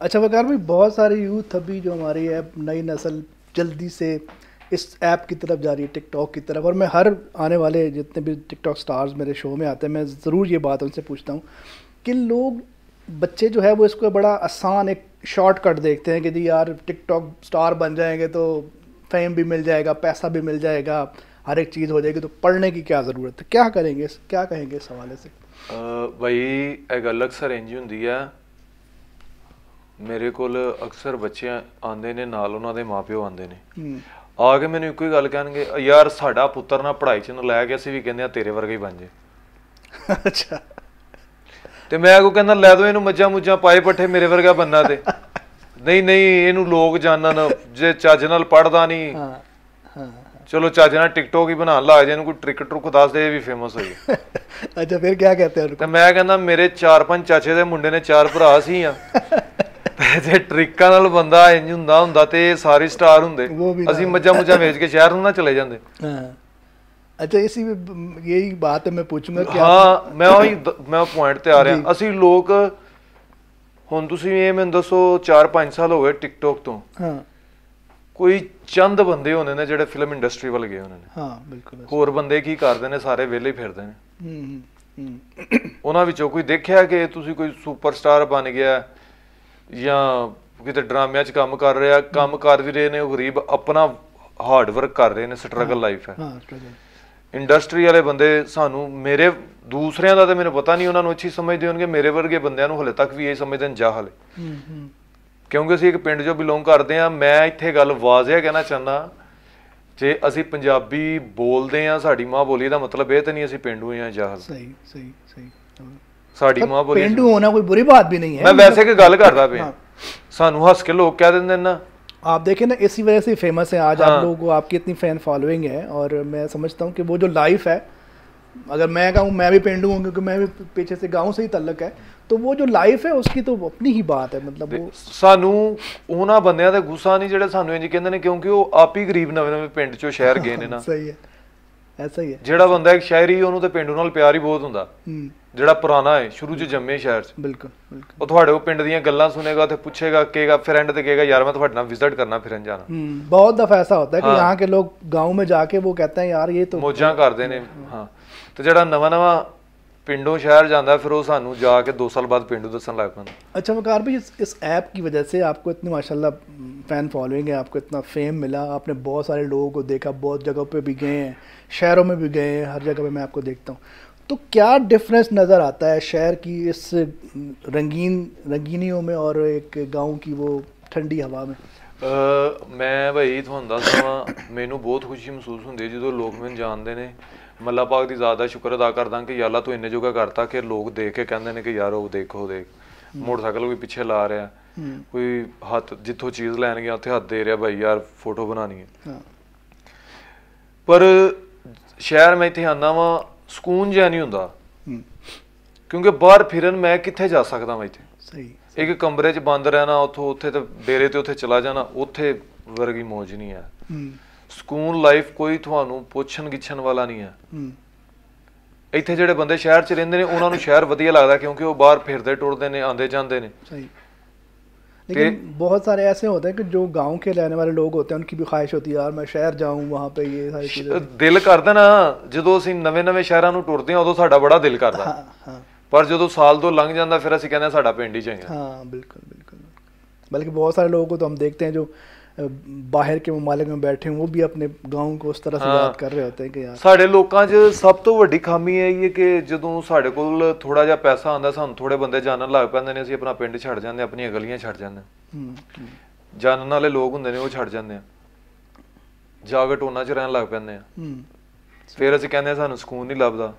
अच्छा वकार भाई बहुत सारे यूथ अभी जो हमारी ऐप नई नस्ल जल्दी से इस ऐप की तरफ जा रही है टिकटॉक की तरफ और मैं हर आने वाले जितने भी टिकटॉक स्टार्स मेरे शो में आते हैं मैं ज़रूर ये बात उनसे पूछता हूँ कि लोग बच्चे जो है वो इसको बड़ा आसान एक शॉर्टकट देखते हैं कि जी यार टिकटॉक स्टार बन जाएंगे तो फेम भी मिल जाएगा पैसा भी मिल जाएगा हर एक चीज़ हो जाएगी तो पढ़ने की क्या ज़रूरत है क्या करेंगे क्या कहेंगे इस हवाले से भाई एक अलग सा रेंज होंगी है ਮੇਰੇ ਕੋਲ ਅਕਸਰ ਬੱਚੇ ਆਉਂਦੇ ਨੇ ਨਾਲ ਉਹਨਾਂ ਦੇ ਮਾਪਿਓ ਆਉਂਦੇ ਨੇ ਆ ਕੇ ਮੈਨੂੰ ਇੱਕੋ ਹੀ ਗੱਲ ਕਹਿਣਗੇ ਯਾਰ ਸਾਡਾ ਪੁੱਤਰ ਨਾ ਪੜ੍ਹਾਈ 'ਚ ਲੈ ਕੇ ਅਸੀਂ ਵੀ ਕਹਿੰਦੇ ਆ ਤੇਰੇ ਵਰਗਾ ਹੀ ਬਣ ਜੇ ਅੱਛਾ ਤੇ ਮੈਂ ਕੋ ਕਹਿੰਦਾ ਲੈ ਦੋ ਇਹਨੂੰ ਮੱਜਾ ਮੁੱਜਾ ਪਾਏ ਪੱਠੇ ਮੇਰੇ ਵਰਗਾ ਬੰਨਾ ਤੇ ਨਹੀਂ ਨਹੀਂ ਇਹਨੂੰ ਲੋਕ ਜਾਣਨ ਜੇ ਚੱਜ ਨਾਲ ਪੜਦਾ ਨਹੀਂ ਹਾਂ ਹਾਂ ਚਲੋ ਚੱਜ ਨਾਲ ਟਿਕਟੋਕ ਹੀ ਬਣਾ ਲੱਗ ਜੇ ਇਹਨੂੰ ਕੋਈ ਟ੍ਰਿਕ ਟਰੁਕ ਦੱਸ ਦੇ ਵੀ ਫੇਮਸ ਹੋ ਜਾਏ ਅੱਛਾ ਫਿਰ ਕੀ ਕਹਤੇ ਉਹਨੂੰ ਤੇ ਮੈਂ ਕਹਿੰਦਾ ਮੇਰੇ ਚਾਰ ਪੰਜ ਚਾਚੇ ਦੇ ਮੁੰਡੇ ਨੇ ਚਾਰ ਭਰਾ ਸੀ ਆ ਜੇ ਟ੍ਰਿਕਾਂ ਨਾਲ ਬੰਦਾ ਇੰਜ ਹੁੰਦਾ ਹੁੰਦਾ ਤੇ ਸਾਰੇ ਸਟਾਰ ਹੁੰਦੇ ਅਸੀਂ ਮੱਜਾ ਮੁੱਝਾਂ ਵੇਚ ਕੇ ਸ਼ਹਿਰ ਨੂੰ ਨਾ ਚਲੇ ਜਾਂਦੇ ਹਾਂ ਅੱਛਾ ਇਸੀ ਹੀ ਬਾਤ ਹੈ ਮੈਂ ਪੁੱਛਣਾ ਕਿ ਹਾਂ ਮੈਂ ਉਹੀ ਮੈਂ ਪੁਆਇੰਟ ਤੇ ਆ ਰਿਹਾ ਅਸੀਂ ਲੋਕ ਹੁਣ ਤੁਸੀਂ ਇਹ ਮੈਨੂੰ ਦੱਸੋ 4-5 ਸਾਲ ਹੋ ਗਏ ਟਿਕਟੋਕ ਤੋਂ ਹਾਂ ਕੋਈ ਚੰਦ ਬੰਦੇ ਹੋਣੇ ਨੇ ਜਿਹੜੇ ਫਿਲਮ ਇੰਡਸਟਰੀ ਵੱਲ ਗਏ ਉਹਨਾਂ ਨੇ ਹਾਂ ਬਿਲਕੁਲ ਹੋਰ ਬੰਦੇ ਕੀ ਕਰਦੇ ਨੇ ਸਾਰੇ ਵਿਹਲੇ ਫਿਰਦੇ ਨੇ ਹੂੰ ਹੂੰ ਉਹਨਾਂ ਵਿੱਚੋਂ ਕੋਈ ਦੇਖਿਆ ਕਿ ਤੁਸੀਂ ਕੋਈ ਸੁਪਰਸਟਾਰ ਬਣ ਗਿਆ ਜਾਂ ਕਿਤੇ ਡਰਾਮਿਆਂ 'ਚ ਕੰਮ ਕਰ ਰਿਹਾ ਕੰਮ ਕਰ ਵੀ ਰਹੇ ਨੇ ਉਹ ਗਰੀਬ ਆਪਣਾ ਹਾਰਡ ਵਰਕ ਕਰ ਰਹੇ ਨੇ ਸਟਰਗਲ ਲਾਈਫ ਹੈ ਹਾਂ ਸਟਰਗਲ ਇੰਡਸਟਰੀ ਵਾਲੇ ਬੰਦੇ ਸਾਨੂੰ ਮੇਰੇ ਦੂਸਰਿਆਂ ਦਾ ਤੇ ਮੈਨੂੰ ਪਤਾ ਨਹੀਂ ਉਹਨਾਂ ਨੂੰ ਅੱਛੀ ਸਮਝਦੇ ਹੋਣਗੇ ਮੇਰੇ ਵਰਗੇ ਬੰਦਿਆਂ ਨੂੰ ਹਲੇ ਤੱਕ ਵੀ ਇਹ ਸਮਝਦੇ ਨੇ ਜਾਹਲ ਹੂੰ ਹੂੰ ਕਿਉਂਕਿ ਅਸੀਂ ਇੱਕ ਪਿੰਡ ਜੋ ਬਿਲੋਂਗ ਕਰਦੇ ਆ ਮੈਂ ਇੱਥੇ ਗੱਲ ਵਾਜ਼ਿਆ ਕਹਿਣਾ ਚਾਹਨਾ ਜੇ ਅਸੀਂ ਪੰਜਾਬੀ ਬੋਲਦੇ ਆ ਸਾਡੀ ਮਾਂ ਬੋਲੀ ਦਾ ਮਤਲਬ ਇਹ ਤੇ ਨਹੀਂ ਅਸੀਂ ਪਿੰਡੂ ਆ ਜਾਹਲ ਸਹੀ ਸਹੀ ਸਹੀ ਸਾਡੀ ਮਾਂ ਬੋਲੀ ਪਿੰਡੂ ਹੋਣਾ ਕੋਈ ਬੁਰੀ ਬਾਤ ਵੀ ਨਹੀਂ ਹੈ ਮੈਂ ਵੈਸੇ ਕਿ ਗੱਲ ਕਰਦਾ ਪਿਆ ਸਾਨੂੰ ਹੱਸ ਕੇ ਲੋਕ ਕਹਿ ਦਿੰਦੇ ਨੇ ਨਾ ਆਪ ਦੇਖੇ ਨਾ इसी ਵਜ੍ਹਾ ਸੇ ਫੇਮਸ ਹੈ ਅੱਜ ਆਪ आप ਆਪਕੀ ਇਤਨੀ ਫੈਨ ਫਾਲੋਇੰਗ ਹੈ ਔਰ ਮੈਂ ਸਮਝਤਾ ਹੂੰ ਕਿ ਉਹ ਜੋ ਲਾਈਫ ਹੈ ਅਗਰ ਮੈਂ ਕਹਾਂ ਮੈਂ ਵੀ ਪਿੰਡੂ ਹੂੰ ਕਿਉਂਕਿ ਮੈਂ ਵੀ ਪਿੱਛੇ ਸੇ گاؤں ਸੇ ਹੀ ਤਲਕ ਹੈ ਤਾਂ ਉਹ ਜੋ ਲਾਈਫ ਹੈ ਉਸकी ਤਾਂ ਆਪਣੀ ਹੀ ਬਾਤ ਹੈ ਮਤਲਬ ਉਹ ਸਾਨੂੰ ਉਹਨਾਂ ਬੰਦਿਆਂ ਦਾ ਗੁੱਸਾ ਨਹੀਂ ਜਿਹੜੇ ਸਾਨੂੰ ਇੰਜ ਕਹਿੰਦੇ ਨੇ ਕਿਉਂਕਿ ਉਹ ਆਪ ਹੀ ਗਰੀਬ ਨਵੇਂ ਨਵੇਂ ਪਿੰਡ ਚੋਂ ਸ਼ਹਿਰ ਗਏ ਨੇ ਨਾ ਸਹੀ ਹੈ ਐਸਾ ਹੀ ਹੈ ਜਿਹੜਾ ਬੰਦਾ ਇੱਕ ਸ਼ਾਇਰੀ ਉਹਨੂੰ ਤੇ ਪਿੰਡੂ ਨਾਲ ਪਿਆਰ ਹੀ ਬਹੁਤ ਹੁੰਦਾ ਜਿਹੜਾ ਪੁਰਾਣਾ ਹੈ ਸ਼ੁਰੂ ਚ ਜੰਮੇ ਸ਼ਹਿਰ ਚ ਬਿਲਕੁਲ ਬਿਲਕੁਲ ਉਹ ਤੁਹਾਡੇ ਉਹ ਪਿੰਡ ਦੀਆਂ ਗੱਲਾਂ ਸੁਨੇਗਾ ਤੇ ਪੁੱਛੇਗਾ ਕਿਹਗਾ ਫਰੈਂਡ ਤੇ ਕਹੇਗਾ ਯਾਰ ਮੈਂ ਤੁਹਾਡੇ ਨਾਲ ਵਿਜ਼ਿਟ ਕਰਨਾ ਫਿਰਨ ਜਾਣਾ ਬਹੁਤ ਦਫਾ ਐਸਾ ਹੁੰਦਾ ਕਿ ਯਹਾਂ ਕੇ ਲੋਕ گاؤں ਮੇ ਜਾ ਕੇ ਉਹ कहते ਹੈ ਯਾਰ ਇਹ ਤੋਂ ਮੋਜਾਂ ਕਰਦੇ ਨੇ ਹਾਂ ਤੇ ਜਿਹੜਾ ਨਵਾਂ ਨਵਾਂ ਪਿੰਡੋਂ ਸ਼ਹਿਰ ਜਾਂਦਾ ਫਿਰ ਉਹ ਸਾਨੂੰ ਜਾ ਕੇ 2 ਸਾਲ ਬਾਅਦ ਪਿੰਡੋਂ ਦੱਸਣ ਲੱਗ ਪੈਂਦਾ ਅੱਛਾ ਮਕਾਰ ਵੀ ਇਸ ਐਪ ਕੀ ਵਜ੍ਹਾ ਸੇ ਆਪਕੋ ਇਤਨੀ ਮਾਸ਼ਾਅੱਲਾ फ़ैन फॉलोइंग है आपको इतना फेम मिला आपने बहुत सारे लोगों को देखा बहुत जगह पे भी गए हैं शहरों में भी गए हैं हर जगह पे मैं आपको देखता हूँ तो क्या डिफरेंस नज़र आता है शहर की इस रंगीन रंगीनियों में और एक गाँव की वो हवा में आ, मैं भाई थोड़ा दस मैनू बहुत खुशी महसूस होंगी जो लोग मैं जानते हैं मल्ला ਮੱਲਾ की ज़्यादा शुक्र अदा ਅਦਾ ਕਰਦਾ कि ਯਾਲਾ ਤੂੰ ਇੰਨੇ ਜੋਗਾ ਕਰਤਾ ਕਿ ਲੋਕ ਦੇਖ ਕੇ ਕਹਿੰਦੇ ਨੇ ਕਿ ਯਾਰ ਉਹ ਦੇਖੋ देख। ਮੋਟਰਸਾਈਕਲ ਕੋਈ ਪਿੱਛੇ ਲਾ ਰਿਹਾ ਕੋਈ ਹੱਥ ਜਿੱਥੋਂ ਚੀਜ਼ ਲੈਣ ਗਿਆ ਉੱਥੇ ਹੱਥ ਦੇ ਰਿਹਾ ਭਾਈ ਯਾਰ ਫੋਟੋ ਬਣਾਣੀ ਹੈ ਪਰ ਸ਼ਹਿਰ ਮੈਂ ਇੱਥੇ ਆਨਾ ਵਾਂ ਸਕੂਨ ਜਿਹਾ ਨਹੀਂ ਹੁੰਦਾ ਕਿਉਂਕਿ ਬਾਹਰ ਫਿਰਨ ਮੈਂ ਕਿੱਥੇ ਜਾ ਸਕਦਾ ਮੈਂ ਇੱਥੇ ਸਹੀ ਇੱਕ ਕਮਰੇ 'ਚ ਬੰਦ ਰਹਿਣਾ ਉੱਥੋਂ ਉੱਥੇ ਤੇ ਡੇਰੇ ਤੇ ਉੱਥੇ ਚਲਾ ਜਾਣਾ ਉੱਥੇ ਵਰਗੀ ਮੌਜ ਨਹੀਂ ਹੈ ਸਕੂਨ ਲਾਈਫ ਕੋਈ ਤੁਹਾਨੂੰ ਪੁੱਛਣ ਗਿੱਛਣ ਵਾਲਾ ਨਹੀਂ ਹੈ ਇੱਥੇ ਜਿਹੜੇ ਬੰਦੇ ਸ਼ਹਿਰ 'ਚ ਰਹਿੰਦੇ ਨੇ ਉਹਨਾਂ ਨੂੰ ਸ਼ਹਿਰ ਵਧੀਆ ਲੱਗਦਾ ਕਿਉਂਕਿ ਉਹ ਬਾਹਰ ਫਿਰਦੇ ਟੁਰਦੇ ਨੇ ਆਉਂਦੇ ਜਾਂਦੇ ਨੇ ਸਹੀ ਲੇਕਿਨ ਬਹੁਤ ਸਾਰੇ ਐਸੇ ਹੁੰਦੇ ਕਿ ਜੋ जो ਕੇ ਰਹਿਣ ਵਾਲੇ ਲੋਕ ਹੁੰਦੇ होते ਉਹਨਾਂ ਦੀ ਵੀ ਖਾਹਿਸ਼ ਹੁੰਦੀ है यार मैं शहर जाऊं वहां पे ये सारी ਦਿਲ ਕਰਦਾ ਨਾ ਜਦੋਂ ਅਸੀਂ ਨਵੇਂ-ਨਵੇਂ ਸ਼ਹਿਰਾਂ ਨੂੰ ਟੁਰਦੇ ਹਾਂ ਉਦੋਂ ਸਾਡਾ ਬੜਾ ਦਿਲ ਕਰਦਾ ਹਾਂ ਹਾਂ ਪਰ ਜਦੋਂ ਸਾਲ ਤੋਂ ਲੰਘ ਜਾਂਦਾ ਫਿਰ ਅਸੀਂ ਕਹਿੰਦੇ ਸਾਡਾ ਪਿੰਡ ਹੀ ਚੰਗਾ ਹਾਂ ਬਿਲਕੁਲ ਬਿਲਕੁਲ ਬਲਕਿ ਬਹੁਤ ਸਾਰੇ ਲੋਕੋ ਤੋਂ तो ਦੇਖਤੇ ਹਾਂ ਜੋ ਬਾਹਰ ਕੇ ਮਾਲਕ ਮੇ ਬੈਠੇ ਹੋ ਉਹ ਵੀ ਆਪਣੇ گاؤں ਕੋ ਉਸ ਤਰ੍ਹਾਂ ਸੇ ਬਾਤ ਕਰ ਰਹੇ ਹੋਤੇ ਹੈ ਕਿ ਯਾਰ ਸਾਡੇ ਲੋਕਾਂ 'ਚ ਸਭ ਤੋਂ ਵੱਡੀ ਖਾਮੀ ਹੈ ਇਹ ਕਿ ਜਦੋਂ ਸਾਡੇ ਕੋਲ ਥੋੜਾ ਜਿਹਾ ਪੈਸਾ ਆਂਦਾ ਸਾਨੂੰ ਥੋੜੇ ਬੰਦੇ ਜਾਣਨ ਲੱਗ ਪੈਂਦੇ ਨੇ ਅਸੀਂ ਆਪਣਾ ਪਿੰਡ ਛੱਡ ਜਾਂਦੇ ਆਪਣੀਆਂ ਗਲੀਆਂ ਛੱਡ ਜਾਂਦੇ ਜਾਣਨ ਵਾਲੇ ਲੋਕ ਹੁੰਦੇ ਨੇ ਉਹ ਛੱਡ ਜਾਂਦੇ ਆ ਜਾਗਟ ਕੇ 'ਚ ਰਹਿਣ ਲੱਗ ਪੈਂਦੇ ਆ ਫਿਰ ਅਸੀਂ ਕਹਿੰਦੇ ਸਾਨੂੰ ਸਕੂਨ ਨਹੀਂ ਲੱਭਦਾ